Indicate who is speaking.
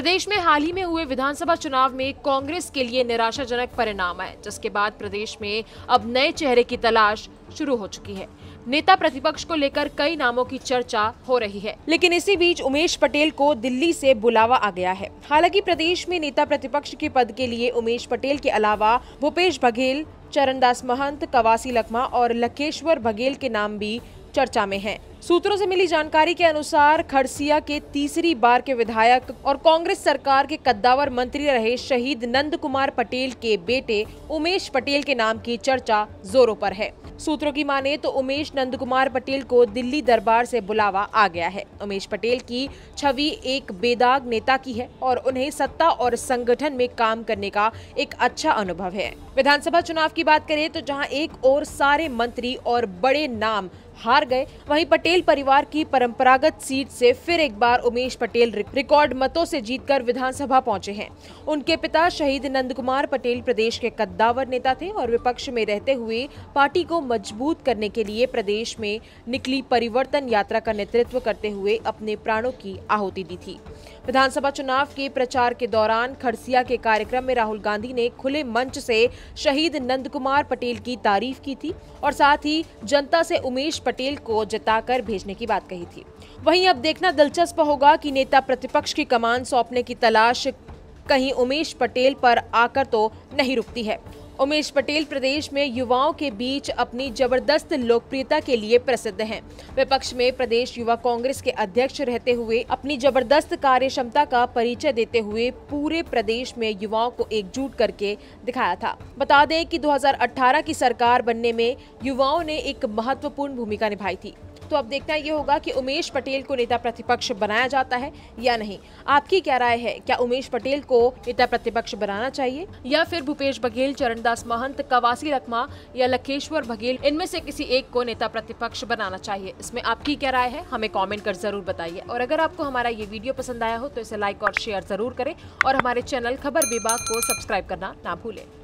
Speaker 1: प्रदेश में हाल ही में हुए विधानसभा चुनाव में कांग्रेस के लिए निराशाजनक परिणाम आए जिसके बाद प्रदेश में अब नए चेहरे की तलाश शुरू हो चुकी है नेता प्रतिपक्ष को लेकर कई नामों की चर्चा हो रही है लेकिन इसी बीच उमेश पटेल को दिल्ली से बुलावा आ गया है हालांकि प्रदेश में नेता प्रतिपक्ष के पद के लिए उमेश पटेल के अलावा भूपेश बघेल चरणदास महंत कवासी लखमा और लकेश्वर बघेल के नाम भी चर्चा में हैं। सूत्रों से मिली जानकारी के अनुसार खरसिया के तीसरी बार के विधायक और कांग्रेस सरकार के कद्दावर मंत्री रहे शहीद नंद कुमार पटेल के बेटे उमेश पटेल के नाम की चर्चा जोरों पर है सूत्रों की माने तो उमेश नंद कुमार पटेल को दिल्ली दरबार से बुलावा आ गया है उमेश पटेल की छवि एक बेदाग नेता की है और उन्हें सत्ता और संगठन में काम करने का एक अच्छा अनुभव है विधानसभा चुनाव की बात करें तो जहां एक और सारे मंत्री और बड़े नाम हार गए वहीं पटेल परिवार की परंपरागत सीट से फिर एक बार उमेश पटेल रिकॉर्ड मतों से जीतकर विधानसभा पहुंचे हैं उनके पिता शहीद नंद कुमार पटेल प्रदेश के कद्दावर नेता थे और विपक्ष में रहते हुए पार्टी को मजबूत करने के लिए प्रदेश में निकली परिवर्तन यात्रा का नेतृत्व करते हुए अपने प्राणों की आहुति दी थी विधानसभा चुनाव के प्रचार के दौरान खरसिया के कार्यक्रम में राहुल गांधी ने खुले मंच से शहीद नंद कुमार पटेल की तारीफ की थी और साथ ही जनता से उमेश पटेल को जताकर भेजने की बात कही थी वहीं अब देखना दिलचस्प होगा कि नेता प्रतिपक्ष की कमान सौंपने की तलाश कहीं उमेश पटेल पर आकर तो नहीं रुकती है उमेश पटेल प्रदेश में युवाओं के बीच अपनी जबरदस्त लोकप्रियता के लिए प्रसिद्ध हैं विपक्ष में प्रदेश युवा कांग्रेस के अध्यक्ष रहते हुए अपनी जबरदस्त कार्य क्षमता का परिचय देते हुए पूरे प्रदेश में युवाओं को एकजुट करके दिखाया था बता दें कि 2018 की सरकार बनने में युवाओं ने एक महत्वपूर्ण भूमिका निभाई थी तो अब देखना यह होगा कि उमेश पटेल को नेता प्रतिपक्ष बनाया जाता है या नहीं आपकी क्या राय है क्या उमेश पटेल को नेता प्रतिपक्ष बनाना चाहिए या फिर भूपेश बघेल चरणदास महंत कवासी रकमा या लखेश्वर बघेल इनमें से किसी एक को नेता प्रतिपक्ष बनाना चाहिए इसमें आपकी क्या राय है हमें कॉमेंट कर जरूर बताइए और अगर आपको हमारा ये वीडियो पसंद आया हो तो इसे लाइक और शेयर जरूर करें और हमारे चैनल खबर विभाग को सब्सक्राइब करना ना भूलें